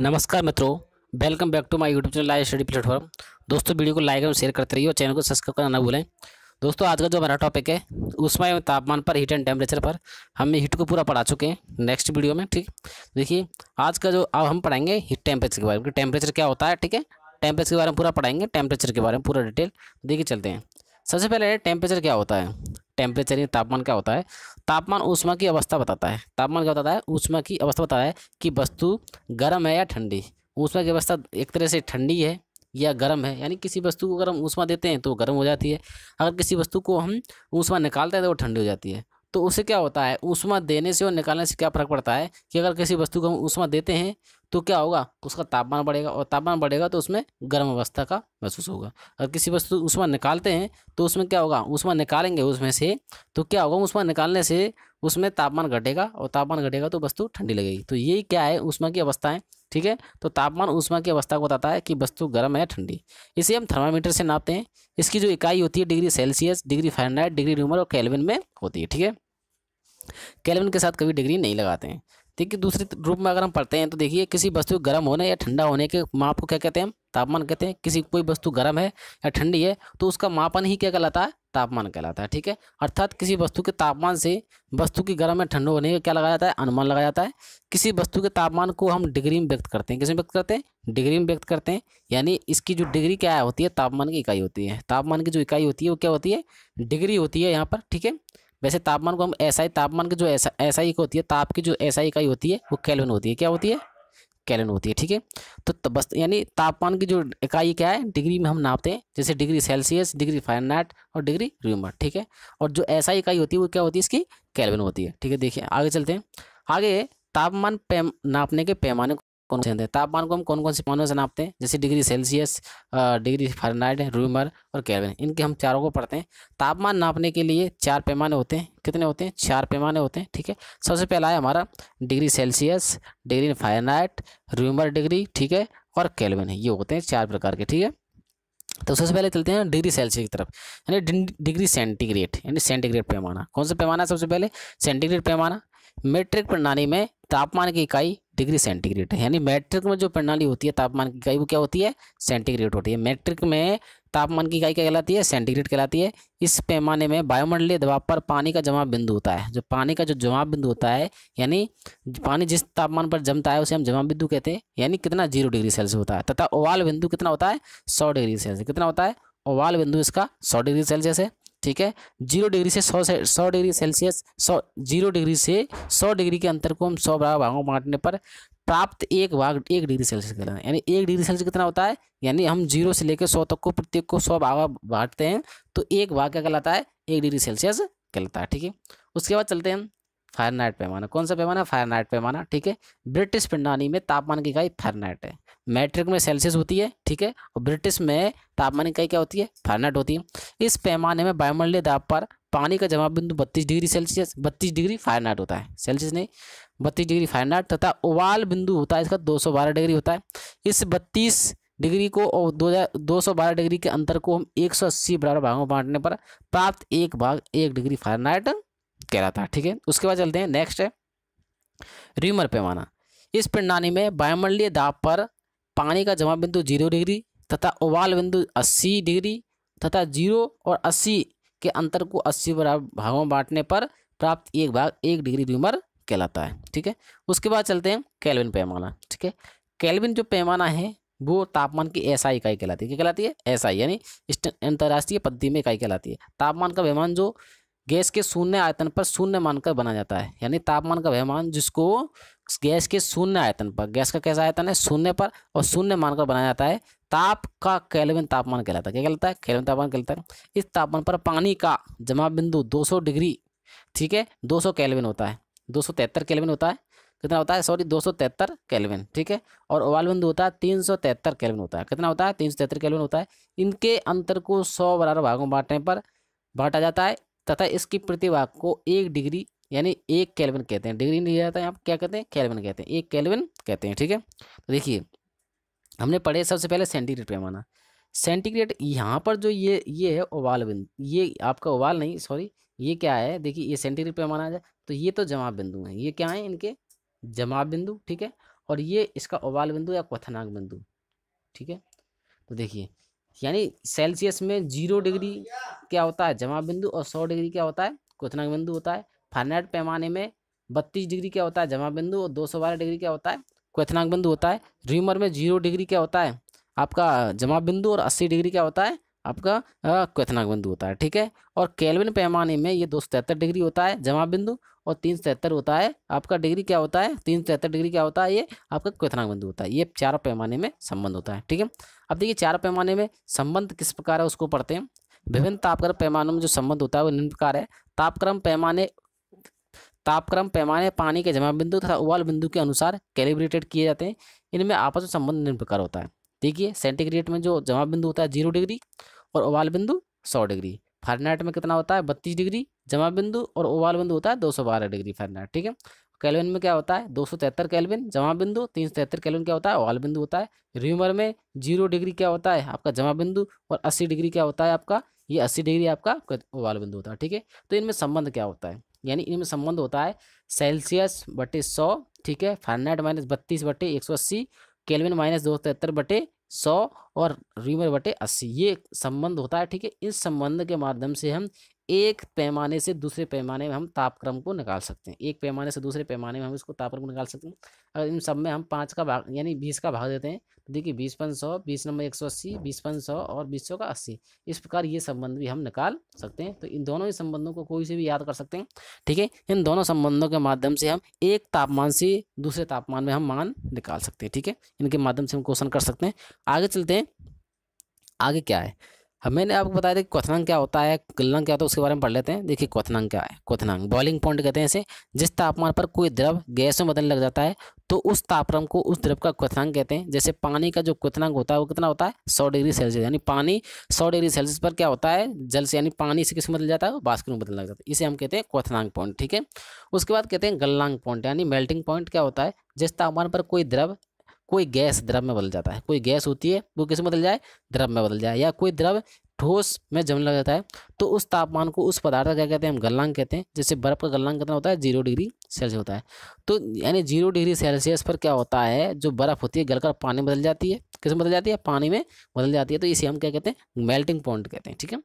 नमस्कार मित्रों welcome back to my YouTube channel live study platform दोस्तों वीडियो को लाइक और शेयर करते रहिए और चैनल को सब्सक्राइब करना ना भूलें दोस्तों आज का जो हमारा टॉपिक है उसमें एवं तापमान पर हीट एंड टेम्परेचर पर हम हीट को पूरा पढ़ा चुके हैं नेक्स्ट वीडियो में ठीक देखिए आज का जो अब हम पढ़ाएंगे हीट टेम्परेचर के बारे में टेम्परेचर क्या होता है ठीक है टेम्परेचर के बारे में पूरा पढ़ाएंगे टेम्परेचर के बारे में पूरा डिटेल देखिए चलते हैं सबसे पहले टेम्परेचर क्या होता है टेम्परेचर या तापमान क्या होता है तापमान ऊष्मा की अवस्था बताता है तापमान क्या बताता है ऊष्मा की अवस्था बताता है कि वस्तु गर्म है या ठंडी ऊष्मा की अवस्था एक तरह से ठंडी है या गर्म है यानी किसी वस्तु को अगर हम ऊष्मा देते हैं तो गर्म हो जाती है अगर किसी वस्तु को हम ऊष्मा निकालते हैं तो वो ठंडी हो जाती है तो उसे क्या होता है ऊष्मा देने से और निकालने से क्या फ़र्क पड़ता है कि अगर किसी वस्तु को हम ऊष्मा देते हैं तो क्या होगा उसका तापमान बढ़ेगा और तापमान बढ़ेगा तो उसमें गर्म अवस्था का महसूस होगा अगर किसी वस्तु तो ऊष्मा निकालते हैं तो उसमें क्या होगा ऊष्मा निकालेंगे उसमें से तो क्या होगा ऊष्मा निकालने से उसमें तापमान घटेगा और तापमान घटेगा तो वस्तु ठंडी लगेगी तो यही क्या है ऊष्मा की अवस्थाएँ ठीक है तो तापमान ऊष्मा की अवस्था को बताता है कि वस्तु गर्म है ठंडी इसे हम थर्मामीटर से नापते हैं इसकी जो इकाई होती है degree Celsius degree Fahrenheit degree Reaumur और कैलविन में होती है ठीक है कैलविन के साथ कभी डिग्री नहीं लगाते हैं ठीक है दूसरे रूप में अगर हम पढ़ते हैं तो देखिए किसी वस्तु के गर्म होने या ठंडा होने के माप को क्या कहते हैं हम तापमान कहते हैं किसी कोई वस्तु गर्म है या ठंडी है तो उसका मापन ही क्या कहलाता है तापमान कहलाता है ठीक है अर्थात किसी वस्तु के तापमान से वस्तु की गर्म या ठंड होने का क्या लगाया जाता है अनुमान लगाया जाता है किसी वस्तु के तापमान को हम डिग्री में व्यक्त करते हैं किसमें में व्यक्त करते हैं डिग्री में व्यक्त करते हैं यानी इसकी जो डिग्री क्या होती है तापमान की इकाई होती है तापमान की जो इकाई होती है वो क्या होती है डिग्री होती है यहाँ पर ठीक है वैसे तापमान को हम ऐसा ही तापमान की जो ऐसा ऐसा ही होती है ताप की जो ऐसा इकाई होती है वो कैलविन होती है क्या होती है कैलन होती है ठीक है तो, बस यानी तापमान की जो इकाई क्या है डिग्री में हम नापते हैं जैसे डिग्री सेल्सियस डिग्री फारेनहाइट और डिग्री रूमर ठीक है और जो ऐसा इकाई होती है वो क्या होती है इसकी कैलविन होती है ठीक है देखिए आगे चलते हैं आगे तापमान पैम नापने के पैमाने कौन से तापमान को हम कौन कौन से मानों से नापते हैं जैसे degree Celsius degree Fahrenheit Reaumur और कैलविन इनके हम चारों को पढ़ते हैं तापमान नापने के लिए चार पैमाने होते हैं कितने होते हैं चार पैमाने होते हैं ठीक है सबसे पहला है हमारा degree Celsius degree Fahrenheit Reaumur degree ठीक है और कैलविन ये होते हैं चार प्रकार के ठीक है तो सबसे पहले चलते हैं डिग्री सेल्सियस की तरफ यानी डिग्री सेंटीग्रेड यानी सेंटीग्रेड पैमाना कौन सा पैमाना सबसे पहले सेंटीग्रेड पैमाना मेट्रिक प्रणाली में तापमान की इकाई डिग्री सेंटीग्रेड है यानी मैट्रिक में जो प्रणाली होती है तापमान की इकाई वो क्या होती है सेंटीग्रेड होती है मैट्रिक में तापमान की इकाई क्या कहलाती है सेंटीग्रेड कहलाती है इस पैमाने में वायुमंडलीय दबाव पर पानी का जमा बिंदु होता है जो पानी का जो जमा बिंदु होता है यानी पानी जिस तापमान पर जमता है उसे हम जमा बिंदु कहते हैं यानी कितना जीरो डिग्री सेल्सियस होता है तथा ओवाल बिंदु कितना होता है सौ डिग्री सेल्सियस कितना होता है ओवाल बिंदु इसका सौ डिग्री सेल्सियस है ठीक है जीरो डिग्री से सौ से सौ डिग्री सेल्सियस सौ जीरो डिग्री से सौ डिग्री के अंतर को हम सौ बराबर भागों में बांटने पर प्राप्त एक भाग एक डिग्री सेल्सियस कहते है यानी एक डिग्री सेल्सियस कितना होता है यानी हम जीरो से लेकर सौ तक को प्रत्येक को सौ भाग बांटते हैं तो एक भाग क्या कहलाता है एक डिग्री सेल्सियस कहलाता है ठीक है उसके बाद चलते हैं फायरनाइट पैमाना कौन सा पैमाना फायरनाइट पैमाना ठीक है ब्रिटिश पिंडानी में तापमान की इकाई फायरनाइट है मैट्रिक में सेल्सियस होती है ठीक है और ब्रिटिश में तापमान इकाई क्या होती है फायरनाइट होती है इस पैमाने में वायुमंडलीय दाब पर पानी का जमा बिंदु बत्तीस डिग्री सेल्सियस बत्तीस डिग्री फायरनाइट होता है सेल्सियस नहीं बत्तीस डिग्री फायरनाइट तथा ओवाल बिंदु होता है इसका दो सौ बारह डिग्री होता है इस बत्तीस डिग्री को और दो दो सौ बारह डिग्री के अंतर को हम एक सौ अस्सी बराबर भागों बांटने पर प्राप्त एक भाग एक डिग्री फायरनाइट कह रहा था ठीक है उसके बाद चलते हैं नेक्स्ट है रीमर पैमाना इस प्रणाली में वायुमंडलीय दाब पर पानी का जमा बिंदु जीरो डिग्री तथा उबाल बिंदु अस्सी डिग्री तथा जीरो और अस्सी के अंतर को अस्सी बराबर भागों में बांटने पर प्राप्त एक भाग एक डिग्री रिमर कहलाता है ठीक है उसके बाद चलते हैं कैलविन पैमाना ठीक है कैलविन जो पैमाना है वो तापमान की ऐसा इकाई कहलाती है क्या कहलाती है ऐसा यानी अंतर्राष्ट्रीय पद्धति में इकाई कहलाती है तापमान का पैमान जो गैस के शून्य आयतन पर शून्य मानकर बना जाता है यानी तापमान का वह मान जिसको गैस के शून्य आयतन पर गैस का कैसा आयतन है शून्य पर और शून्य मानकर बनाया जाता है ताप का कैलविन तापमान कहलाता है क्या कहलाता है कैलविन तापमान कहलाता है इस तापमान पर पानी का जमा बिंदु 200 डिग्री ठीक है 200 कैलविन होता है दो सौ कैलविन होता है कितना होता है सॉरी दो सौ तिहत्तर कैलविन ठीक है और ओवाल बिंदु होता है तीन सौ तिहत्तर कैलविन होता है कितना होता है तीन सौ तिहत्तर कैलविन होता है इनके अंतर को सौ बराबर भागों बांटने पर बांटा जाता है तथा इसकी प्रतिभाग को एक डिग्री यानी एक कैलविन कहते हैं डिग्री नहीं जाता है आप क्या कहते हैं कैलविन कहते हैं एक कैलविन कहते हैं ठीक है तो देखिए हमने पढ़े सबसे पहले सेंटीग्रेड पैमाना सेंटीग्रेड यहाँ पर जो ये ये है ओवाल बिंदु ये आपका ओवाल नहीं सॉरी ये क्या है देखिए ये सेंटीग्रेड पैमाना जाए तो ये तो जमा बिंदु हैं ये क्या है इनके जमा बिंदु ठीक है और ये इसका ओवाल बिंदु या क्वथनाक बिंदु ठीक है तो देखिए यानी सेल्सियस में जीरो डिग्री क्या होता है जमा बिंदु और सौ डिग्री क्या होता है क्वथनांक बिंदु होता है फारनाइट पैमाने में बत्तीस डिग्री क्या होता है जमा बिंदु और दो सौ बारह डिग्री क्या होता है क्वथनांक बिंदु होता है रिमर में जीरो डिग्री क्या होता है आपका जमा बिंदु और अस्सी डिग्री क्या होता है आपका क्वनाक बिंदु होता है ठीक है और केल्विन पैमाने में ये दो डिग्री होता है जमा बिंदु और तीन तिहत्तर होता है आपका डिग्री क्या होता है तीन तिहत्तर डिग्री क्या होता है ये आपका क्वनाक बिंदु होता है ये चार पैमाने में संबंध होता है ठीक है अब देखिए चार पैमाने में संबंध किस प्रकार है उसको पढ़ते हैं विभिन्न तापक्रम पैमानों में जो संबंध होता है वो निम्न प्रकार है तापक्रम पैमाने तापक्रम पैमाने पानी के जमा बिंदु तथा उबाल बिंदु के अनुसार कैलिब्रेटेड किए जाते हैं इनमें आपस में संबंध निम्न प्रकार होता है देखिए सेंटीग्रेड में जो जमा बिंदु होता है जीरो डिग्री और ओवाल बिंदु सौ डिग्री फर्नाइट में कितना होता है बत्तीस डिग्री जमा बिंदु और ओवाल बिंदु होता है दो सौ बारह डिग्री फर्नाइट ठीक है कैलविन में क्या होता है दो सौ तिहत्तर कैलविन जमा बिंदु तीन सौ तिहत्तर कैलविन क्या होता है ओवाल बिंदु होता है र्यूमर में जीरो डिग्री क्या होता है आपका जमा बिंदु और अस्सी डिग्री क्या होता है आपका ये अस्सी डिग्री आपका ओवाल बिंदु होता है ठीक है तो इनमें संबंध क्या होता है यानी इनमें संबंध होता है सेल्सियस बटे सौ ठीक है फारनाइट माइनस बत्तीस बटे एक सौ अस्सी केल्विन माइनस दो तिहत्तर बटे सौ और रीमर बटे अस्सी ये संबंध होता है ठीक है इस संबंध के माध्यम से हम एक पैमाने से दूसरे पैमाने में हम तापक्रम को निकाल सकते हैं एक पैमाने से दूसरे पैमाने में हम इसको तापक्रम निकाल सकते हैं अगर इन सब में हम पाँच का भाग यानी बीस का भाग देते हैं तो देखिए बीस पाँच सौ बीस नंबर एक सौ अस्सी बीस पाँच सौ और बीस सौ का अस्सी इस प्रकार ये संबंध भी हम निकाल सकते हैं तो इन दोनों ही संबंधों को कोई से भी याद कर सकते हैं ठीक है इन दोनों संबंधों के माध्यम से हम एक तापमान से दूसरे तापमान में हम मान निकाल सकते हैं ठीक है इनके माध्यम से हम क्वेश्चन कर सकते हैं आगे चलते हैं आगे क्या है हाँ, मैंने आपको बताया था कि क्वथनांग क्या होता है गलनांग क्या होता है उसके बारे में पढ़ लेते हैं देखिए क्वथनांग क्या है क्वथनांग बॉइलिंग पॉइंट कहते हैं इसे जिस तापमान पर कोई द्रव गैस में बदलने लग जाता है तो उस तापक्रम को उस द्रव का क्वथनांग कहते हैं जैसे पानी का जो क्वथनांग होता है वो कितना होता है सौ डिग्री सेल्सियस यानी पानी सौ डिग्री सेल्सियस पर क्या होता है जल से यानी पानी से किस बदल जाता है बास्केट में बदल लग जाता है इसे हम कहते हैं क्वथनांग पॉइंट ठीक है उसके बाद कहते हैं गलनांग पॉइंट यानी मेल्टिंग पॉइंट क्या होता है जिस तापमान पर कोई द्रव कोई गैस द्रव में बदल जाता है कोई गैस होती है वो किस में बदल जाए द्रव में बदल जाए या कोई द्रव ठोस में जमने लग जाता है तो उस तापमान को उस पदार्थ का क्या कहते हैं हम गलनांक कहते हैं जैसे बर्फ़ का गलनांक कितना होता है जीरो डिग्री सेल्सियस होता है तो यानी जीरो डिग्री सेल्सियस पर क्या होता है जो बर्फ़ होती है गलकर पानी में बदल जाती है किस में बदल जाती है पानी में बदल जाती है तो इसे हम क्या कहते हैं मेल्टिंग पॉइंट कहते हैं ठीक है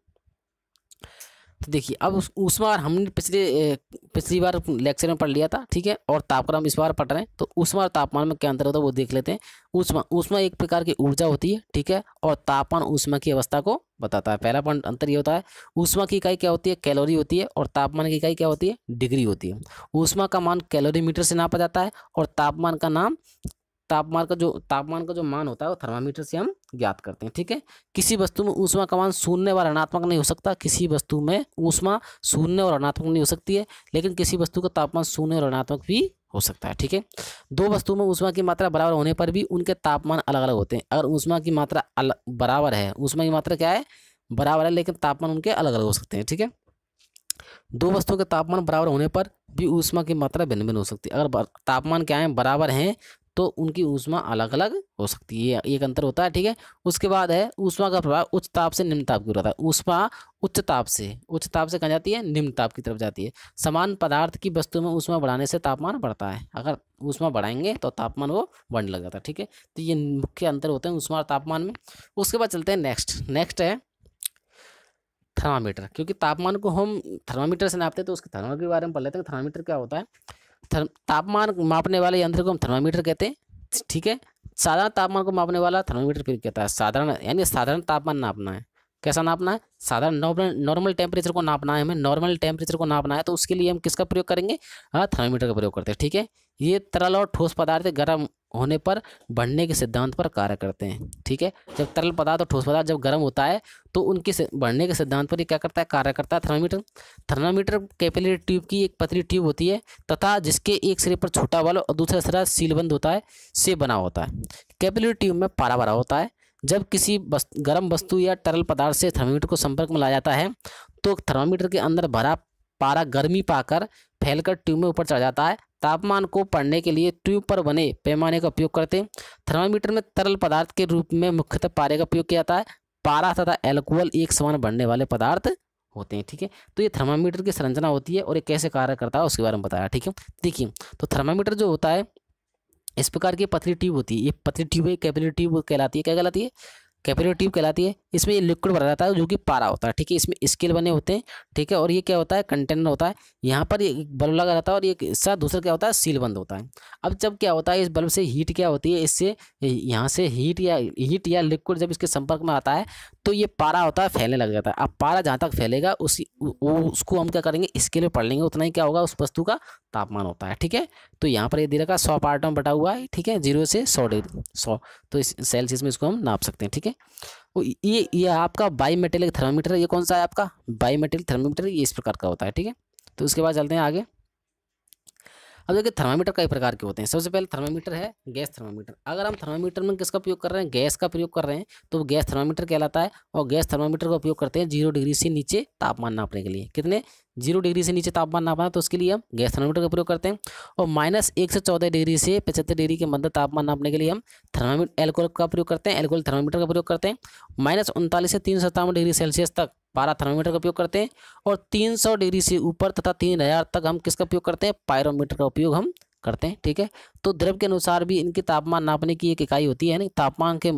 तो देखिए अब उस, बार हमने पिछले पिछली बार लेक्चर में पढ़ लिया था ठीक है और तापक्रम इस बार पढ़ रहे हैं तो उष्मा और तापमान में क्या अंतर होता है वो देख लेते हैं उष्मा उष्मा एक प्रकार की ऊर्जा होती है ठीक है और तापमान उष्मा की अवस्था को बताता है पहला पॉइंट अंतर ये होता है उष्मा की इकाई क्या होती है कैलोरी होती है और तापमान की इकाई क्या होती है डिग्री होती है उष्मा का मान कैलोरी मीटर से नापा जाता है और तापमान का नाम तापमान का जो तापमान का जो मान होता है वो थर्मामीटर से हम ज्ञात करते हैं ठीक है किसी वस्तु में ऊष्मा का मान शून्य व ऋणात्मक नहीं हो सकता किसी वस्तु में ऊष्मा शून्य और ऋणात्मक नहीं हो सकती है लेकिन किसी वस्तु का तापमान शून्य और ऋणात्मक भी हो सकता है ठीक है दो वस्तुओं में ऊष्मा की मात्रा बराबर होने पर भी उनके तापमान अलग अलग होते हैं अगर ऊष्मा की मात्रा बराबर है ऊष्मा की मात्रा क्या है बराबर है लेकिन तापमान उनके अलग अलग हो सकते हैं ठीक है दो वस्तुओं के तापमान बराबर होने पर भी ऊष्मा की मात्रा भिन्न भिन्न हो सकती है अगर तापमान क्या है बराबर हैं तो उनकी ऊष्मा अलग अलग हो सकती है एक अंतर होता है ठीक है उसके बाद है ऊष्मा का प्रभाव उच्च ताप से निम्न ताप की ओर रहता है ऊष्मा उच्च ताप से उच्च ताप से कहाँ जाती है निम्न ताप की तरफ जाती है समान पदार्थ की वस्तु में ऊष्मा बढ़ाने से तापमान बढ़ता है अगर ऊष्मा बढ़ाएंगे तो तापमान वो बढ़ने लग जाता है ठीक है तो ये मुख्य अंतर होते हैं ऊष्मा और तापमान में उसके बाद चलते हैं नेक्स्ट नेक्स्ट है थर्मामीटर क्योंकि तापमान को हम थर्मामीटर से नापते हैं तो उसके थर्मामीटर के बारे में पढ़ लेते हैं थर्मामीटर क्या होता है तापमान मापने वाले यंत्र को हम थर्मामीटर कहते हैं ठीक है साधारण तापमान को मापने वाला थर्मामीटर फिर कहता है साधारण यानी साधारण तापमान नापना है कैसा नापना है साधारण नॉर्मल नॉर्मल टेम्परेचर को नापना है हमें नॉर्मल टेम्परेचर को नापना है तो उसके लिए हम किसका प्रयोग करेंगे थर्मामीटर हाँ, का प्रयोग करते हैं ठीक है ये तरल और ठोस पदार्थ गर्म होने पर बढ़ने के सिद्धांत पर कार्य करते हैं ठीक है जब तरल पदार्थ और ठोस पदार्थ जब गर्म होता है तो उनके बढ़ने के सिद्धांत पर ये क्या करता है कार्य करता है थर्मामीटर थर्मामीटर कैपिलरी ट्यूब की एक पतली ट्यूब होती है तथा जिसके एक सिरे पर छोटा वाला और दूसरा सिरा सीलबंद होता है से बना होता है कैपिलरी ट्यूब में पारा भरा होता है जब किसी बस, गर्म वस्तु या तरल पदार्थ से थर्मामीटर को संपर्क में लाया जाता है तो थर्मामीटर के अंदर भरा पारा गर्मी पाकर फैलकर ट्यूब में ऊपर चढ़ जाता है तापमान को पढ़ने के लिए ट्यूब पर बने पैमाने का उपयोग करते हैं थर्मामीटर में तरल पदार्थ के रूप में मुख्यतः पारे का उपयोग किया जाता है पारा तथा एल्कोहल एक समान बढ़ने वाले पदार्थ होते हैं ठीक है तो ये थर्मामीटर की संरचना होती है और ये कैसे कार्य करता है उसके बारे में बताया ठीक है देखिए तो थर्मामीटर जो होता है इस प्रकार की पथरी ट्यूब होती है ये पथरी ट्यूब एक कैपिलरी ट्यूब कहलाती है क्या कहलाती है कैपिलरी ट्यूब कहलाती है इसमें ये लिक्विड भरा रहता है जो कि पारा होता है ठीक है इसमें स्केल बने होते हैं ठीक है और ये क्या होता है कंटेनर होता है यहाँ पर एक बल्ब लगा रहता है और ये हिस्सा दूसरा क्या होता है सील बंद होता है अब जब क्या होता है इस बल्ब से हीट क्या होती है इससे यहाँ से हीट या हीट या लिक्विड जब इसके संपर्क में आता है तो ये पारा होता है फैलने लग जाता है अब पारा जहाँ तक फैलेगा उसी उसको हम क्या करेंगे स्केल में पढ़ लेंगे उतना ही क्या होगा उस वस्तु का तापमान होता है ठीक है तो यहाँ पर ये दे रखा सौ पार्ट में बटा हुआ है ठीक है जीरो से सौ डिग्री सौ तो इस सेल्सियस में इसको हम नाप सकते हैं ठीक है ठीक है और ये ये आपका बाई मेटेलिक थर्मामीटर ये कौन सा है आपका बाई मेटेलिक थर्मामीटर ये इस प्रकार का होता है ठीक है तो उसके बाद चलते हैं आगे अब देखिए थर्मामीटर कई प्रकार के होते हैं सबसे पहले थर्मामीटर है गैस थर्मामीटर अगर हम थर्मामीटर में किसका प्रयोग कर रहे हैं गैस का प्रयोग कर रहे हैं तो गैस थर्मामीटर कहलाता है और गैस थर्मामीटर का उपयोग करते हैं जीरो डिग्री से नीचे तापमान नापने के लिए कितने जीरो डिग्री से नीचे तापमान नापना तो उसके लिए हम गैस थर्मामीटर का प्रयोग करते हैं और माइनस एक से चौदह डिग्री से पचहत्तर डिग्री के मध्य तापमान नापने के लिए हम थर्मामीटर एल्कोहल का प्रयोग करते हैं एल्कोहल थर्मामीटर का प्रयोग करते हैं माइनस उनतालीस से तीन सौ सत्तावन डिग्री सेल्सियस तक पारा थर्मोमीटर का उपयोग करते हैं और 300 डिग्री से ऊपर तथा 3000 तक हम किसका उपयोग करते हैं पायरोमीटर का उपयोग हम करते हैं ठीक है तो द्रव के अनुसार भी इनके तापमान नापने की एक इकाई होती है यानी तापमान के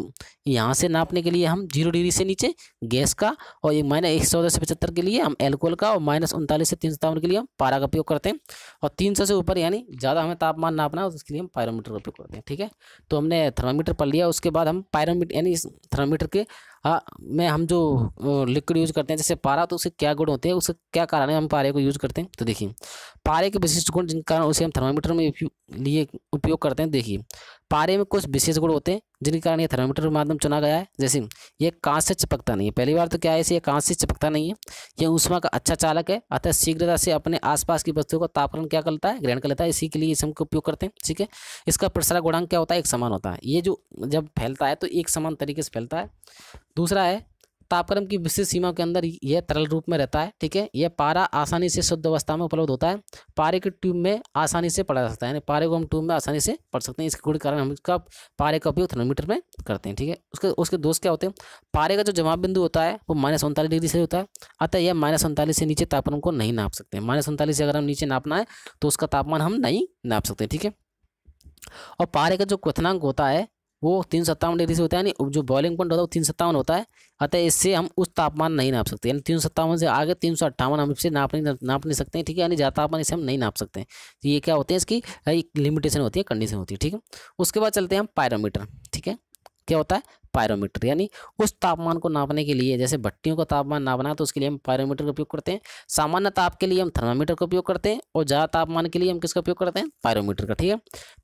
यहाँ से नापने के लिए हम जीरो डिग्री से नीचे गैस का और ये माइनस एक सौ से पचहत्तर के लिए हम एल्कोहल का और माइनस उनतालीस से तीन सौ के लिए हम पारा का उपयोग करते हैं और तीन सौ से ऊपर यानी ज़्यादा हमें तापमान नापना है उसके तो लिए हम पायरोमीटर का उपयोग करते हैं ठीक है तो हमने थर्मामीटर पढ़ लिया उसके बाद हम पायरोमीटर यानी इस थर्मामीटर के आ, हाँ, में हम जो लिक्विड यूज़ करते हैं जैसे पारा तो उसके क्या गुण होते हैं उसके क्या कारण है हम पारे को यूज़ करते हैं तो देखिए पारे के विशिष्ट गुण जिन कारण उसे हम थर्मामीटर में लिए उपयोग करते हैं देखिए पारे में कुछ विशेष गुण होते हैं जिनके कारण ये थर्मामीटर के माध्यम चुना गया है जैसे ये कांच से चिपकता नहीं है पहली बार तो क्या है इसे ये कांच से चिपकता नहीं है यह ऊष्मा का अच्छा चालक है अतः शीघ्रता से अपने आसपास की वस्तुओं का तापक्रम क्या करता है ग्रहण कर लेता है इसी के लिए इसमें उपयोग करते हैं ठीक है इसका प्रसार गुणांक क्या होता है एक समान होता है ये जो जब फैलता है तो एक समान तरीके से फैलता है दूसरा है तापक्रम की विशिष्ट सीमा के अंदर यह तरल रूप में रहता है ठीक है यह पारा आसानी से शुद्ध अवस्था में उपलब्ध होता है पारे के ट्यूब में आसानी से पढ़ा सकता है यानी पारे को हम ट्यूब में आसानी से पढ़ सकते हैं इसके गुण कारण हम इसका पारे का उपयोग थर्मोमीटर में करते हैं ठीक है उसके उसके दोष क्या होते हैं पारे का जो जमाव बिंदु होता है वो माइनस उनतालीस डिग्री से होता है अतः यह माइनस उनतालीस से नीचे तापक्रम को नहीं नाप सकते माइनस उनतालीस से अगर हम नीचे नापना है तो उसका तापमान हम नहीं नाप सकते ठीक है और पारे का जो क्वथनांक होता है वो तीन सत्तावन डिग्री से होता है यानी जो बॉइलिंग पॉइंट होता है वो तीन सत्तावन होता है अतः इससे हम उस तापमान नहीं नाप सकते यानी तीन सत्तावन से आगे तीन सौ अट्ठावन हम इससे नाप नहीं नाप नहीं सकते हैं ठीक है यानी ज़्यादा तापमान इसे हम नहीं नाप सकते हैं तो ये क्या होते हैं इसकी एक लिमिटेशन होती है कंडीशन होती है ठीक है उसके बाद चलते हैं हम पायरोमीटर ठीक है क्या होता है पायरोमीटर यानी उस तापमान को नापने के लिए जैसे भट्टियों का तापमान नापना है तो उसके लिए हम पायरोमीटर का उपयोग करते हैं सामान्य ताप के लिए हम थर्मामीटर का उपयोग करते हैं और ज़्यादा तापमान के लिए हम किसका उपयोग करते हैं पायरोमीटर का ठीक है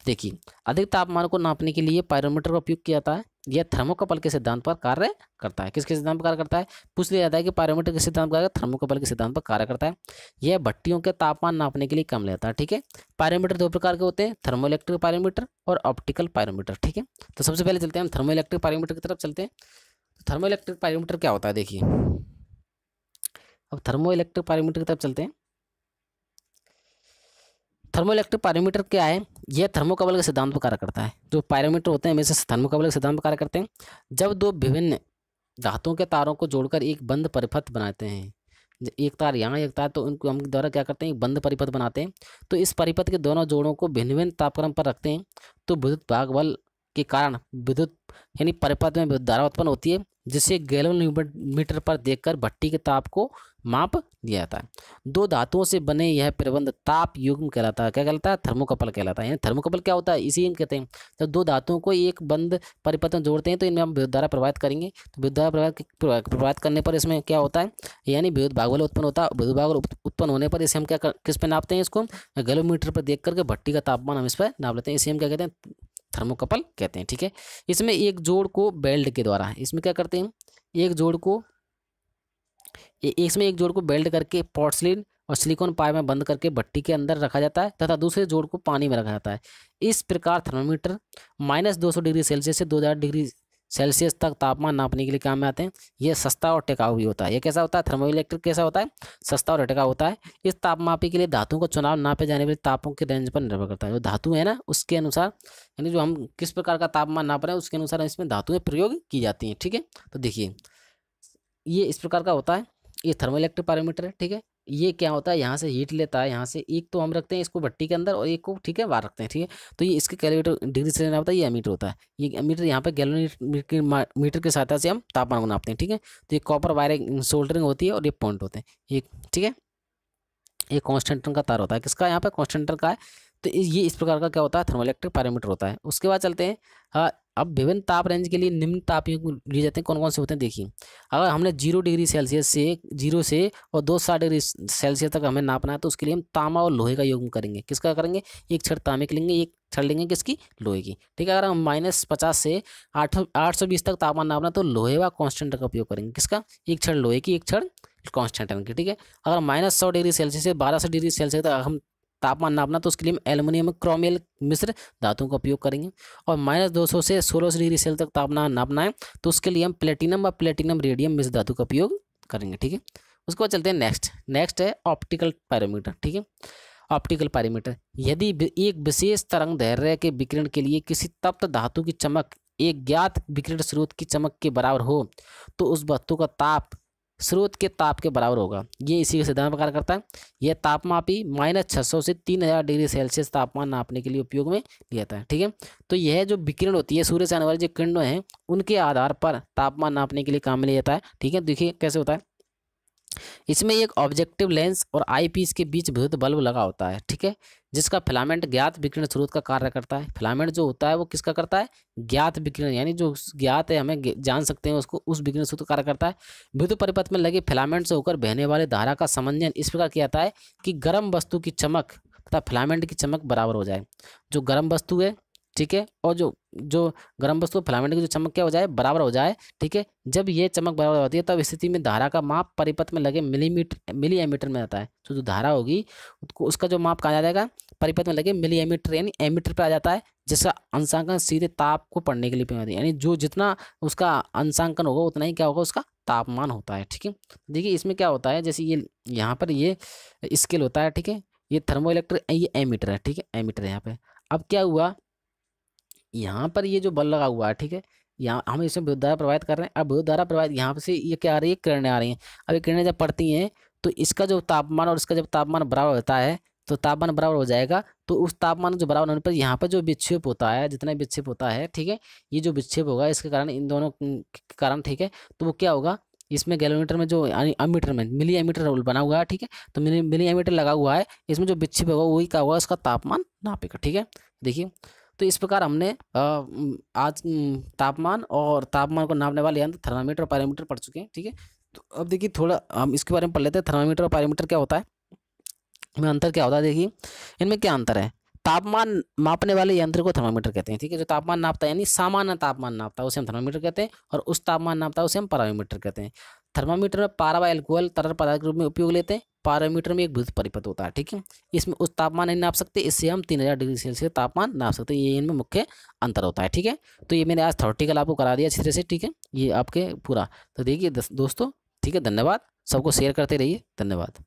देखिए अधिक तापमान को नापने के लिए पायरोमीटर का उपयोग किया जाता है यह थर्मोकपल के सिद्धांत पर कार्य करता है किसके सिद्धांत पर कार्य करता है पूछ लिया जाता है कि पैरामीटर के सिद्धांत पर थर्मोकपल के सिद्धांत पर कार्य करता है यह भट्टियों के तापमान नापने के लिए काम लेता है ठीक है पैरामीटर दो प्रकार के होते हैं थर्मो इलेक्ट्रिक पैरामीटर और ऑप्टिकल पैरामीटर ठीक है तो सबसे पहले चलते हैं हम थर्मो इलेक्ट्रिक पैरामीटर की तरफ चलते हैं थर्मो इलेक्ट्रिक पैरामीटर क्या होता है देखिए अब थर्मो इलेक्ट्रिक पैरामीटर की तरफ चलते हैं थर्मोइलेक्ट्रिक पैरामीटर क्या है यह थर्मोकबल के सिद्धांत पर कार्य करता है जो पैरामीटर होते हैं हमेशा थर्मोकबल के सिद्धांत पर कार्य करते हैं जब दो विभिन्न धातुओं के तारों को जोड़कर एक बंद परिपथ बनाते हैं एक तार यहाँ एक तार तो उनको हम द्वारा क्या करते हैं बंद परिपथ बनाते हैं तो इस परिपथ के दोनों जोड़ों को भिन्न भिन्न तापक्रम पर रखते हैं तो विद्युत भाग बल के कारण विद्युत यानी परिपथ में विद्युत धारा उत्पन्न होती है जिसे गैलन मीटर पर देखकर भट्टी के ताप को माप दिया जाता है दो धातुओं से बने यह प्रबंध ताप युग्म कहलाता है क्या कहलाता है थर्मोकपल कहलाता है यानी थर्मोकपल क्या होता है इसी हम कहते हैं जब दो धातुओं को एक बंद परिपथ में जोड़ते हैं तो इनमें हम विद्युत धारा प्रभावित करेंगे तो विद्युत धारा प्रभावित करने पर इसमें क्या होता है यानी विद्युत भागवल उत्पन्न होता है विद्युत भागवल उत्पन्न होने पर इसे हम क्या किस पर नापते हैं इसको गैलोमीटर पर देख करके भट्टी का तापमान हम इस पर नाप लेते हैं इसे हम क्या कहते हैं थर्मोकपल कहते हैं ठीक है इसमें एक जोड़ को बेल्ट के द्वारा इसमें क्या करते हैं एक जोड़ को इसमें एक जोड़ को बेल्ट करके पोर्सलिन और सिलिकॉन पाइप में बंद करके भट्टी के अंदर रखा जाता है तथा दूसरे जोड़ को पानी में रखा जाता है इस प्रकार थर्मोमीटर माइनस दो डिग्री सेल्सियस से दो डिग्री सेल्सियस तक तापमान नापने के लिए काम में आते हैं ये सस्ता और टिकाऊ भी होता है ये कैसा होता है थर्मो इलेक्ट्रिक कैसा होता है सस्ता और टिकाऊ होता है इस तापमापी के लिए धातु को चुनाव नापे जाने के लिए तापों के रेंज पर निर्भर करता है जो धातु है ना उसके अनुसार यानी जो हम किस प्रकार का तापमान नाप रहे हैं उसके अनुसार इसमें धातुएँ प्रयोग की जाती हैं ठीक है तो देखिए ये इस प्रकार का होता है ये थर्मो इलेक्ट्रिक पैरामीटर है ठीक है ये क्या होता है यहाँ से हीट लेता है यहाँ से एक तो हम रखते हैं इसको भट्टी के अंदर और एक को ठीक है बाहर रखते हैं ठीक है तो ये इसके कैलोमीटर डिग्री सेलेंडर होता है ये मीटर होता है ये मीटर यहाँ पर गैलोमीटर मीटर के सहायता से हम तापमान बनाते हैं ठीक है तो ये कॉपर वायरिंग सोल्डरिंग होती है और ये पॉइंट होते हैं ये ठीक है ये कॉन्स्टेंटन का तार होता है किसका यहाँ पर कॉन्स्टेंटन का है तो ये इस प्रकार का क्या होता है थर्मोलैक्ट्रिक पैरामीटर होता है उसके बाद चलते हैं हाँ, अब विभिन्न ताप रेंज के लिए निम्न ताप युग लिए जाते हैं कौन कौन से होते हैं देखिए अगर हमने जीरो डिग्री सेल्सियस से जीरो से और दो सौ डिग्री सेल्सियस तक हमें नापना है तो उसके लिए हम तांबा और लोहे का योग करेंगे किसका करेंगे एक छड़ तांबे लेंगे एक छड़ लेंगे किसकी लोहे की ठीक है अगर हम माइनस पचास से आठ आठ सौ बीस तक तापमान नापना तो लोहे व कॉन्स्टेंट का उपयोग करेंगे किसका एक छड़ लोहे की एक छड़ कॉन्स्टेंट की ठीक है अगर माइनस सौ डिग्री सेल्सियस से बारह सौ डिग्री सेल्सियस तक हम तापमान नापना तो उसके लिए हम क्रोमियल मिश्र धातुओं का उपयोग करेंगे और माइनस दो सौ से सोलह सौ डिग्री सेल तक तापमान नापना है तो उसके लिए हम प्लेटिनम और प्लेटिनम रेडियम मिश्र धातु का उपयोग करेंगे ठीक है उसके बाद चलते हैं नेक्स्ट नेक्स्ट है ऑप्टिकल पैरामीटर ठीक है ऑप्टिकल पैरामीटर यदि एक विशेष तरंग धैर्य के विकिरण के लिए किसी तप्त धातु की चमक एक ज्ञात विकिरण स्रोत की चमक के बराबर हो तो उस वस्तु का ताप स्रोत के ताप के बराबर होगा ये इसी के सिद्धांत प्रकार करता है यह तापमापी माइनस छः सौ से तीन हज़ार डिग्री सेल्सियस तापमान नापने के लिए उपयोग में लिया जाता है ठीक है तो यह जो विकिरण होती है सूर्य से आने वाली जो किरण हैं उनके आधार पर तापमान नापने के लिए काम में लिया जाता है ठीक है देखिए कैसे होता है इसमें एक ऑब्जेक्टिव लेंस और आई पीस के बीच विद्युत बल्ब लगा होता है ठीक है जिसका फिलामेंट ज्ञात विकिरण स्रोत का कार्य करता है फिलामेंट जो होता है वो किसका करता है ज्ञात विकिरण यानी जो ज्ञात है हमें जान सकते हैं उसको उस विकिरण स्रोत का कार्य करता है विद्युत परिपथ में लगे फिलामेंट से होकर बहने वाले धारा का समन्वयन इस प्रकार किया जाता है कि गर्म वस्तु की चमक तथा फिलामेंट की चमक बराबर हो जाए जो गर्म वस्तु है ठीक है और जो जो गर्म वस्तु फिलामेंट की जो चमक क्या हो जाए बराबर हो जाए ठीक है जब ये चमक बराबर होती है तब स्थिति में धारा का माप परिपथ में लगे मिलीमीटर मिली एमीटर में आता है तो जो धारा होगी उसको उसका जो माप कहा जा जाएगा परिपथ में लगे मिली एमीटर यानी एमीटर पर आ जाता है जिसका अंशांकन सीधे ताप को पढ़ने के लिए पे है यानी जो जितना उसका अंशांकन होगा उतना ही क्या होगा उसका तापमान होता है ठीक है देखिए इसमें क्या होता है जैसे ये यहाँ पर ये स्केल होता है ठीक है ये थर्मो इलेक्ट्रिक ये एमीटर है ठीक है एमीटर है यहाँ पर अब क्या हुआ यहाँ पर ये जो बल लगा हुआ है ठीक है यहाँ हम इसमें विद्युत धारा प्रभावित कर रहे हैं अब विद्युत धारा प्रभावित यहाँ से ये क्या आ रही है किरणें आ रही हैं अब ये किरणें जब पड़ती हैं तो इसका जो तापमान और इसका जब तापमान बराबर होता है तो तापमान बराबर हो जाएगा तो उस तापमान जो बराबर होने पर यहाँ पर जो विक्षेप होता है जितना विक्षेप होता है ठीक है ये जो विक्षेप होगा इसके कारण इन दोनों के कारण ठीक है तो वो क्या होगा इसमें गैलोमीटर में जो अमीटर में मिली अमीटर बना हुआ है ठीक है तो मिली मिली अमीटर लगा हुआ है इसमें जो विक्षेप होगा वही क्या होगा उसका तापमान नापेगा ठीक है देखिए तो इस प्रकार हमने आज तापमान और तापमान को नापने वाले यंत्र थर्मामीटर और पैरामीटर पढ़ चुके हैं ठीक है तो अब देखिए थोड़ा हम इसके बारे में पढ़ लेते हैं थर्मामीटर और पैरामीटर क्या होता है में अंतर क्या होता है देखिए इनमें क्या अंतर है तापमान मापने वाले यंत्र को थर्मामीटर कहते हैं ठीक है जो तापमान नापता है यानी सामान्य तापमान नापता है उसे हम थर्मामीटर कहते हैं और उस तापमान नापता है उसे हम पैरामीटर कहते हैं थर्मामीटर में पारा व एल्कोहल तरल पदार्थ के रूप में उपयोग लेते हैं पैरामीटर में एक विद्युत परिपथ होता है ठीक है इसमें उस तापमान नहीं नाप सकते इससे हम तीन हज़ार डिग्री सेल्सियस तापमान नाप सकते हैं ये इनमें मुख्य अंतर होता है ठीक है तो ये मैंने आज थर्टिकल आपको करा दिया अच्छे तरह से ठीक है ये आपके पूरा तो देखिए दोस्तों ठीक है धन्यवाद सबको शेयर करते रहिए धन्यवाद